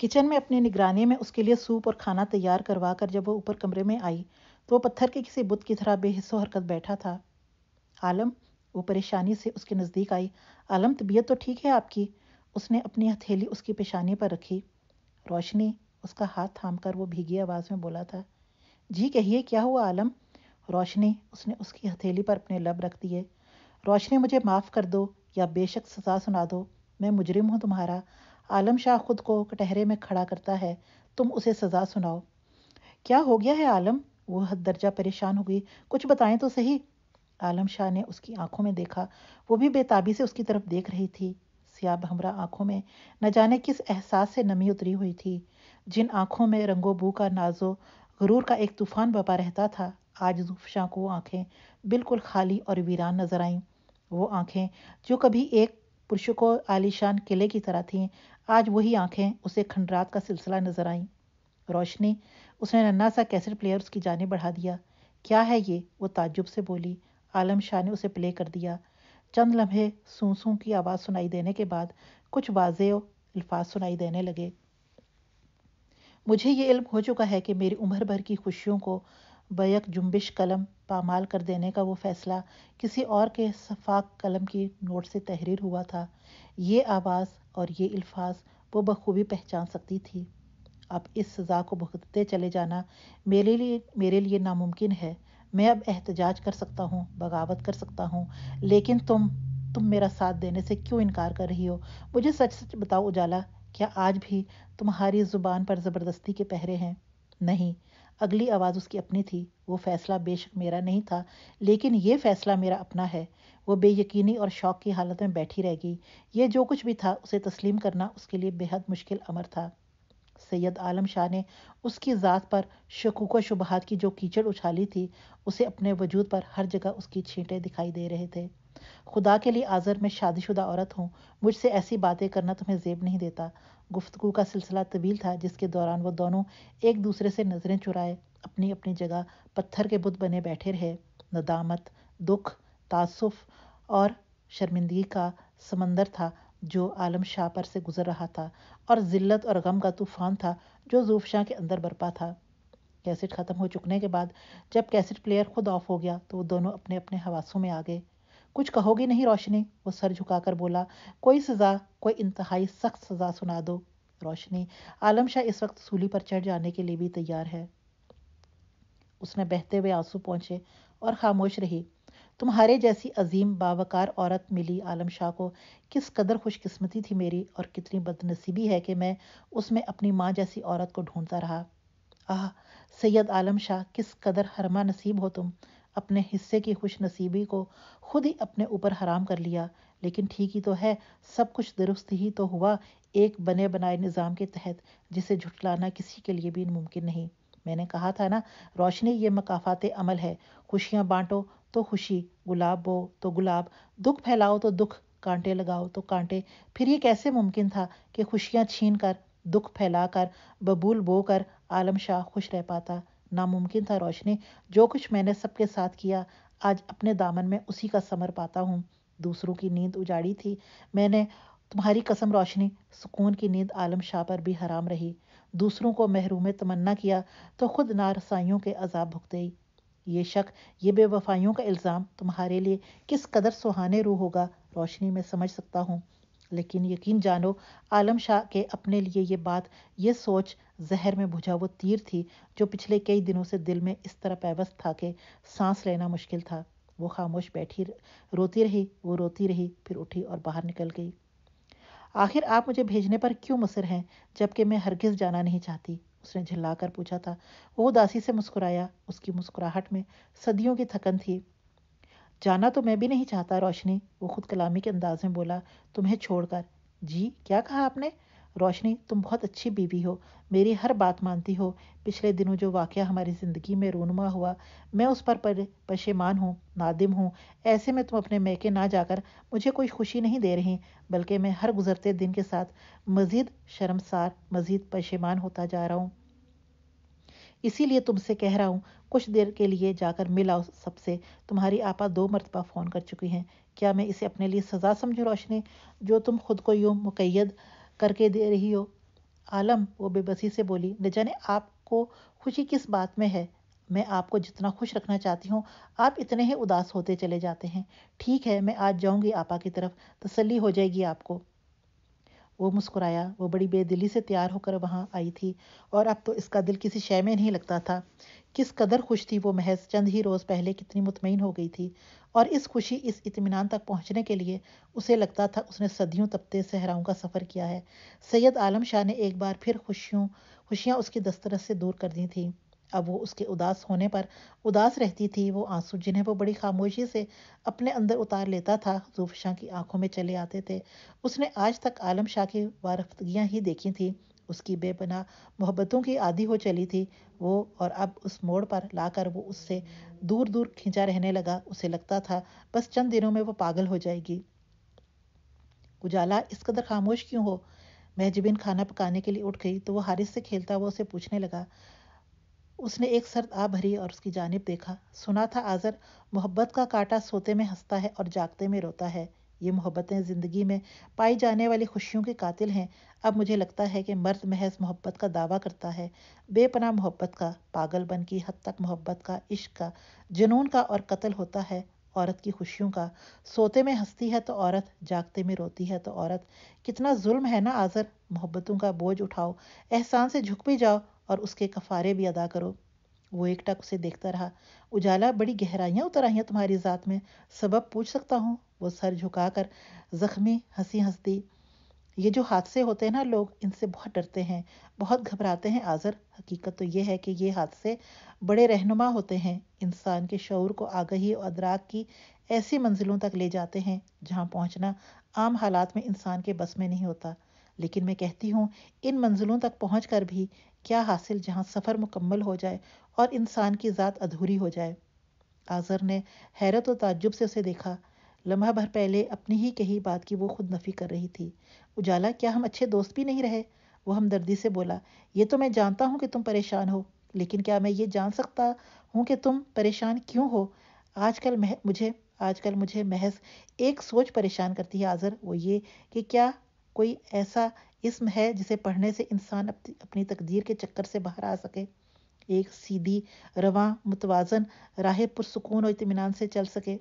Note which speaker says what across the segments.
Speaker 1: kitchen में अपनी निगरानी में उसके लिए सूप और खाना तैयार करवा कर जब वो ऊपर कमरे में आई तो वो पत्थर के किसी बुत की तरह बेहिस्सो हरकत बैठा था आलम वो परेशानी से उसके नज़दीक आई आलम तबीयत तो ठीक है आपकी उसने अपनी हथेली उसकी पेशानी पर रखी रोशनी उसका हाथ थाम कर वो भीगी आवाज़ में बोला था जी कहिए क्या हुआ आलम रोशनी उसने उसकी हथेली पर अपने लब रख दिए रोशनी मुझे माफ़ कर दो या बेशक सजा सुना दो मैं मुजरिम हूँ तुम्हारा आलम शाह खुद को कटहरे में खड़ा करता है तुम उसे सज़ा सुनाओ क्या हो गया है आलम वो हद दर्जा परेशान हो गई कुछ बताएं तो सही आलम शाह ने उसकी आंखों में देखा वो भी बेताबी से उसकी तरफ देख रही थी सियाब हमरा आंखों में न जाने किस एहसास से नमी उतरी हुई थी जिन आंखों में रंगो बू का नाजो गुरूर का एक तूफान बपा रहता था आज शाह को आंखें बिल्कुल खाली और वीरान नजर आईं वो आंखें जो कभी एक पुरुषों को आलिशान किले की तरह थीं आज वही आंखें उसे खंडरात का सिलसिला नजर आईं रोशनी उसने नन्ना सा कैसेट प्लेयर उसकी जाने बढ़ा दिया क्या है ये वो ताज्जुब से बोली आलम शाह ने उसे प्ले कर दिया चंद लम्हे सूं सूं की आवाज़ सुनाई देने के बाद कुछ वाजे अल्फाज सुनाई देने लगे मुझे ये इल्म हो चुका है कि मेरी उम्र भर की खुशियों को बैक जुम्बिश कलम पामाल कर देने का वो फ़ैसला किसी और के शफाक कलम की नोट से तहरीर हुआ था ये आवाज़ और ये अल्फाज वो बखूबी पहचान सकती थी अब इस सज़ा को भुगतते चले जाना मेरे लिए मेरे लिए नामुमकिन है मैं अब एहतजाज कर सकता हूँ बगावत कर सकता हूँ लेकिन तुम तुम मेरा साथ देने से क्यों इनकार कर रही हो मुझे सच सच बताओ उजाला क्या आज भी तुम्हारी ज़ुबान पर ज़बरदस्ती के पहरे हैं नहीं अगली आवाज़ उसकी अपनी थी वो फ़ैसला बेशक मेरा नहीं था लेकिन ये फ़ैसला मेरा अपना है वो बेयकीनी और शौक की हालत में बैठी रह गई ये जो कुछ भी था उसे तस्लीम करना उसके लिए बेहद मुश्किल अमर था सैयद आलम शाह ने उसकी ज़ात पर शकूक व शुबहत की जो कीचड़ उछाली थी उसे अपने वजूद पर हर जगह उसकी छींटे दिखाई दे रहे थे खुदा के लिए आज़र मैं शादीशुदा औरत हूँ मुझसे ऐसी बातें करना तुम्हें जेब नहीं देता गुफ्तगु का सिलसिला तवील था जिसके दौरान वो दोनों एक दूसरे से नज़रें चुराए अपनी अपनी जगह पत्थर के बुत बने बैठे रहे नदामत दुख तासुफ और शर्मिंदगी का समंदर था जो आलम शाह पर से गुजर रहा था और ज़िल्लत और गम का तूफान था जो जूफ शाह के अंदर बरपा था कैसेट ख़त्म हो चुकने के बाद जब कैसेट प्लेयर खुद ऑफ हो गया तो वो दोनों अपने अपने हवासों में आ गए कुछ कहोगे नहीं रोशनी वो सर झुकाकर बोला कोई सज़ा कोई इंतहाई सख्त सज़ा सुना दो रोशनी आलम शाह इस वक्त सूली पर चढ़ जाने के लिए भी तैयार है उसने बहते हुए आंसू पहुंचे और खामोश रही तुम्हारे जैसी अजीम बावकार औरत मिली आलम शाह को किस कदर खुशकिस्मती थी मेरी और कितनी बदनसीबी है कि मैं उसमें अपनी माँ जैसी औरत को ढूंढता रहा आह सैयद आलम शाह किस कदर हरमा नसीब हो तुम अपने हिस्से की खुश नसीबी को खुद ही अपने ऊपर हराम कर लिया लेकिन ठीक ही तो है सब कुछ दुरुस्त ही तो हुआ एक बने बनाए निज़ाम के तहत जिसे झुटलाना किसी के लिए भी मुमकिन नहीं मैंने कहा था ना रोशनी ये मकाफात अमल है खुशियाँ बांटो तो खुशी गुलाब बो तो गुलाब दुख फैलाओ तो दुख कांटे लगाओ तो कांटे फिर ये कैसे मुमकिन था कि खुशियाँ छीन कर दुख फैलाकर बबूल बो कर आलम शाह खुश रह पाता नामुमकिन था रोशनी जो कुछ मैंने सबके साथ किया आज अपने दामन में उसी का समर पाता हूँ दूसरों की नींद उजाड़ी थी मैंने तुम्हारी कसम रोशनी सुकून की नींद आलम शाह पर भी हराम रही दूसरों को महरूम तमन्ना किया तो खुद नारसाइयों के अजाब भुगते ही ये शक ये बेवफाइयों का इल्ज़ाम तुम्हारे लिए किस कदर सुहाने रू होगा रोशनी में समझ सकता हूँ लेकिन यकीन जानो आलम शाह के अपने लिए ये बात ये सोच जहर में बुझा वो तीर थी जो पिछले कई दिनों से दिल में इस तरह पैवस्त था कि सांस लेना मुश्किल था वो खामोश बैठी रोती रही वो रोती रही फिर उठी और बाहर निकल गई आखिर आप मुझे भेजने पर क्यों मुसर हैं जबकि मैं हरगिज जाना नहीं चाहती उसने झिल्लाकर पूछा था वो उदासी से मुस्कुराया उसकी मुस्कुराहट में सदियों की थकन थी जाना तो मैं भी नहीं चाहता रोशनी वो खुद कलामी के अंदाज में बोला तुम्हें छोड़कर जी क्या कहा आपने रोशनी तुम बहुत अच्छी बीवी हो मेरी हर बात मानती हो पिछले दिनों जो वाक़ हमारी ज़िंदगी में रोनुमा हुआ मैं उस पर, पर पशेमान हूँ नादिम हूँ ऐसे में तुम अपने मैके ना जाकर मुझे कोई खुशी नहीं दे रही बल्कि मैं हर गुजरते दिन के साथ मज़ीद शर्मसार मज़ीद पशेमान होता जा रहा हूँ इसीलिए तुमसे कह रहा हूँ कुछ देर के लिए जाकर मिला उस सबसे तुम्हारी आपा दो मरतबा फ़ोन कर चुकी हैं क्या मैं इसे अपने लिए सज़ा समझूँ रोशनी जो तुम खुद को यूँ मुकैद करके दे रही हो आलम वो बेबसी से बोली न जाने आपको खुशी किस बात में है मैं आपको जितना खुश रखना चाहती हूँ आप इतने ही उदास होते चले जाते हैं ठीक है मैं आज जाऊँगी आपा की तरफ तसली हो जाएगी आपको वो मुस्कुराया वो बड़ी बेदिली से तैयार होकर वहाँ आई थी और अब तो इसका दिल किसी शय में नहीं लगता था किस कदर खुश थी वो महज चंद ही रोज़ पहले कितनी मुतमिन हो गई थी और इस खुशी इस इतमान तक पहुँचने के लिए उसे लगता था उसने सदियों तपते सहराओं का सफ़र किया है सैयद आलम शाह ने एक बार फिर खुशियों खुशियाँ उसकी दस्तरस से दूर कर दी थी अब वो उसके उदास होने पर उदास रहती थी वो आंसू जिन्हें वो बड़ी खामोशी से अपने अंदर उतार लेता था जूफ शाह की आंखों में चले आते थे उसने आज तक आलम शाह की वारफ्तगियाँ ही देखी थी उसकी बेपना मोहब्बतों की आदि हो चली थी वो और अब उस मोड़ पर लाकर वो उससे दूर दूर खींचा रहने लगा उसे लगता था बस चंद दिनों में वो पागल हो जाएगी उजाला इस कदर खामोश क्यों हो महजबिन खाना पकाने के लिए उठ गई तो वो हारिस से खेलता हुआ उसे पूछने लगा उसने एक सर्द आ भरी और उसकी जानब देखा सुना था आज़र मोहब्बत का कांटा सोते में हंसता है और जागते में रोता है ये मोहब्बतें ज़िंदगी में पाई जाने वाली खुशियों के कातिल हैं अब मुझे लगता है कि मर्द महज मोहब्बत का दावा करता है बेपना मोहब्बत का पागलपन की हद तक मोहब्बत का इश्क का जुनून का और कत्ल होता है औरत की खुशियों का सोते में हंसती है तो औरत जागते में रोती है तो औरत कितना जुल्म है ना आज़र मोहब्बतों का बोझ उठाओ एहसान से झुक भी जाओ और उसके कफ़ारे भी अदा करो वो एकटक उसे देखता रहा उजाला बड़ी गहराइयाँ उतर आई हैं तुम्हारी ज़ात में सबब पूछ सकता हूँ वो सर झुकाकर ज़ख्मी हंसी हंसती ये जो हादसे होते हैं ना लोग इनसे बहुत डरते हैं बहुत घबराते हैं आज़र हकीकत तो ये है कि ये हादसे बड़े रहनुमा होते हैं इंसान के शौर को आगही और अदराक की ऐसी मंजिलों तक ले जाते हैं जहाँ पहुँचना आम हालात में इंसान के बस में नहीं होता लेकिन मैं कहती हूँ इन मंजिलों तक पहुँच कर भी क्या हासिल जहाँ सफ़र मुकम्मल हो जाए और इंसान की ज़ात अधूरी हो जाए आज़र ने हैरत और ताज्जुब से उसे देखा लम्हा भर पहले अपनी ही कही बात की वो खुद नफ़ी कर रही थी उजाला क्या हम अच्छे दोस्त भी नहीं रहे वो हमदर्दी से बोला ये तो मैं जानता हूँ कि तुम परेशान हो लेकिन क्या मैं ये जान सकता हूँ कि तुम परेशान क्यों हो आजकल मुझे आजकल मुझे महज एक सोच परेशान करती है आज़र वो ये कि क्या कोई ऐसा इसम है जिसे पढ़ने से इंसान अपनी तकदीर के चक्कर से बाहर आ सके एक सीधी रवा मुतवाजन राह पुरसकून और इतमान से चल सके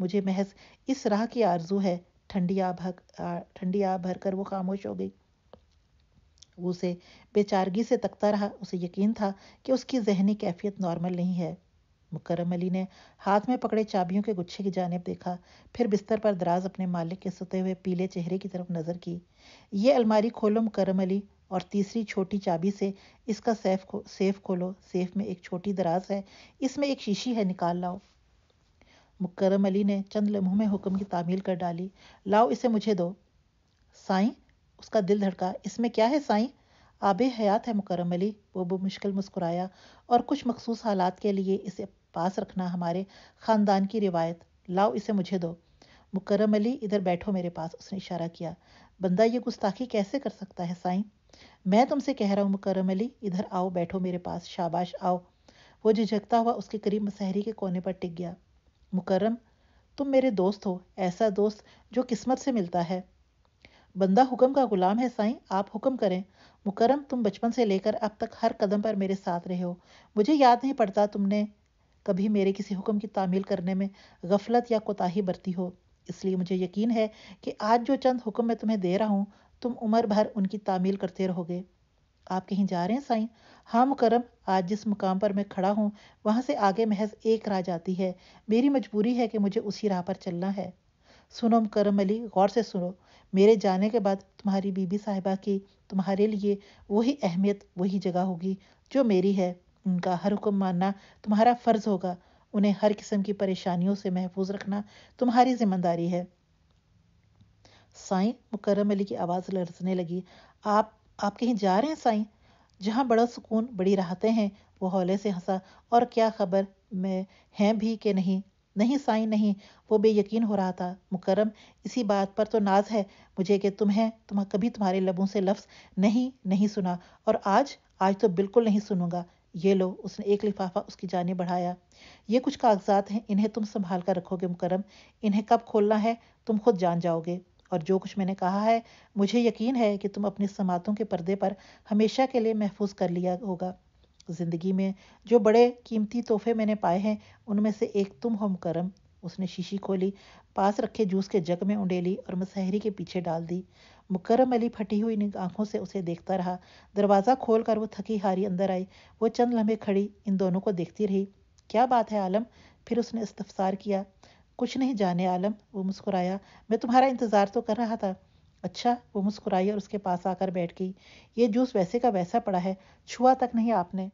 Speaker 1: मुझे महज इस राह की आरजू है ठंडी आ भर ठंडी आ भर कर वो खामोश हो गई उसे बेचारगी से तकता रहा उसे यकीन था कि उसकी जहनी कैफियत नॉर्मल नहीं है मुकरम अली ने हाथ में पकड़े चाबियों के गुच्छे की जानब देखा फिर बिस्तर पर दराज अपने मालिक के सुते हुए पीले चेहरे की तरफ नज़र की ये अलमारी खोलो मुकरम अली और तीसरी छोटी चाबी से इसका सेफ खो सेफ खोलो सेफ में एक छोटी दराज है इसमें एक शीशी है निकाल लाओ मुकरम अली ने चंद लम्हों में हुक्म की तामील कर डाली लाओ इसे मुझे दो साई उसका दिल धड़का इसमें क्या है साई आबे हयात है मुकरम अली वो मुश्किल मुस्कुराया और कुछ मखसूस हालात के लिए इसे पास रखना हमारे ख़ानदान की रिवायत लाओ इसे मुझे दो मुकरम अली इधर बैठो मेरे पास उसने इशारा किया बंदा ये गुस्ताखी कैसे कर सकता है साईं मैं तुमसे कह रहा हूँ मुकरम अली इधर आओ बैठो मेरे पास शाबाश आओ वो झिझकता हुआ उसके करीब मसहरी के कोने पर टिक गया मुकरम तुम मेरे दोस्त हो ऐसा दोस्त जो किस्मत से मिलता है बंदा हुक्म का गुलाम है साईं आप हुक्म करें मुकरम तुम बचपन से लेकर अब तक हर कदम पर मेरे साथ रहे हो मुझे याद नहीं पड़ता तुमने कभी मेरे किसी हुक्म की तामील करने में गफलत या कोताही बरती हो इसलिए मुझे यकीन है कि आज जो चंद हुक्म मैं तुम्हें दे रहा हूँ तुम उम्र भर उनकी तामील करते रहोगे आप कहीं जा रहे हैं साईं हाँ मुकरम आज जिस मुकाम पर मैं खड़ा हूँ वहाँ से आगे महज एक राह जाती है मेरी मजबूरी है कि मुझे उसी राह पर चलना है सुनो मुकरम अली गौर से सुनो मेरे जाने के बाद तुम्हारी बीबी साहिबा की तुम्हारे लिए वही अहमियत वही जगह होगी जो मेरी है उनका हर हुक्म मानना तुम्हारा फ़र्ज़ होगा उन्हें हर किस्म की परेशानियों से महफूज रखना तुम्हारी जिम्मेदारी है साईं मुकर्रम अली की आवाज़ लरसने लगी आप आप कहीं जा रहे हैं साईं जहाँ बड़ा सुकून बड़ी राहतें हैं वो हौले से हंसा और क्या खबर मैं हैं भी कि नहीं नहीं साईं नहीं वो बेयकीन हो रहा था मुकरम इसी बात पर तो नाज है मुझे कि तुम्हें तुम्हें कभी तुम्हारे लबों से लफ्ज़ नहीं नहीं सुना और आज आज तो बिल्कुल नहीं सुनूंगा ये लो उसने एक लिफाफा उसकी जानी बढ़ाया ये कुछ कागजात हैं इन्हें तुम संभाल कर रखोगे मुकरम इन्हें कब खोलना है तुम खुद जान जाओगे और जो कुछ मैंने कहा है मुझे यकीन है कि तुम अपनी समातों के पर्दे पर हमेशा के लिए महफूज कर लिया होगा ज़िंदगी में जो बड़े कीमती तोहफे मैंने पाए हैं उनमें से एक तुम हो मुकरम उसने शीशी खोली पास रखे जूस के जग में उंडेली और मसहरी के पीछे डाल दी मुकरम अली फटी हुई आंखों से उसे देखता रहा दरवाज़ा खोल कर वो थकी हारी अंदर आई वो चंद लम्हे खड़ी इन दोनों को देखती रही क्या बात है आलम फिर उसने इस्तफसार किया कुछ नहीं जाने आलम वो मुस्कुराया मैं तुम्हारा इंतज़ार तो कर रहा था अच्छा वो मुस्कुराई और उसके पास आकर बैठ गई ये जूस वैसे का वैसा पड़ा है छुआ तक नहीं आपने